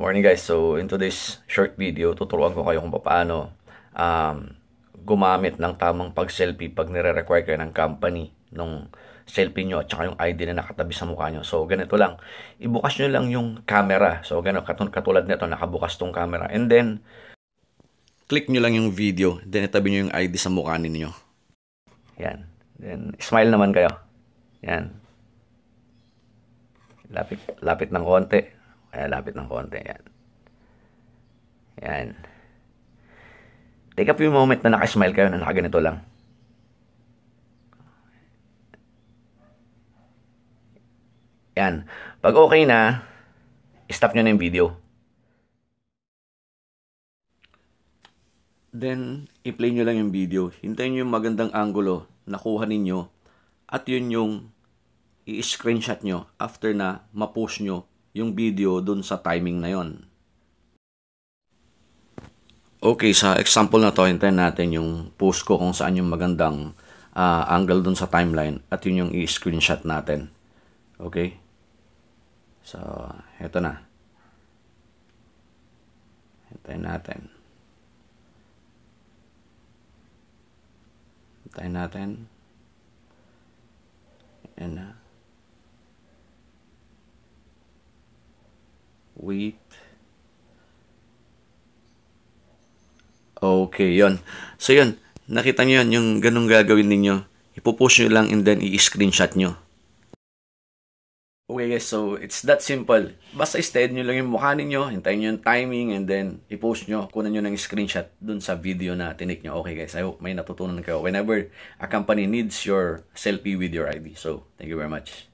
Morning guys, so in today's short video, tuturuan ko kayo kung paano um, gumamit ng tamang pag-selfie pag nire-require kayo ng company nung selfie nyo at saka yung ID na nakatabi sa mukha nyo. So ganito lang, ibukas nyo lang yung camera. So ganun, katun katulad nito, nakabukas tong camera. And then, click nyo lang yung video, then itabi nyo yung ID sa mukha ninyo. Yan. Then, smile naman kayo. Yan. Lapit, lapit ng konti. Malapit ng konti. Yan. Yan. Take a few moment na nakasmile kayo na nakaganito lang. Yan. Pag okay na, stop nyo na yung video. Then, i-play nyo lang yung video. Hintayin nyo yung magandang angulo na kuha ninyo. At yun yung i-screenshot nyo after na ma-post nyo yung video dun sa timing na yon. Okay, sa example na to, hintayin natin yung post ko kung saan yung magandang uh, angle dun sa timeline at yun yung i-screenshot natin. Okay? So, heto na. Hintayin natin. Hintayin natin. And, uh, wait. Okay, yon. So yon, nakita niyo yon yung ganung gagawin niyo ipo post niyo lang and then i-screenshot niyo. Okay guys, so it's that simple. Basta i-stead nyo lang yung mukha ninyo, hintayin nyo yung timing, and then i-post nyo, kunan nyo ng screenshot dun sa video na tinik nyo. Okay guys, I hope may natutunan kayo whenever a company needs your selfie with your ID. So, thank you very much.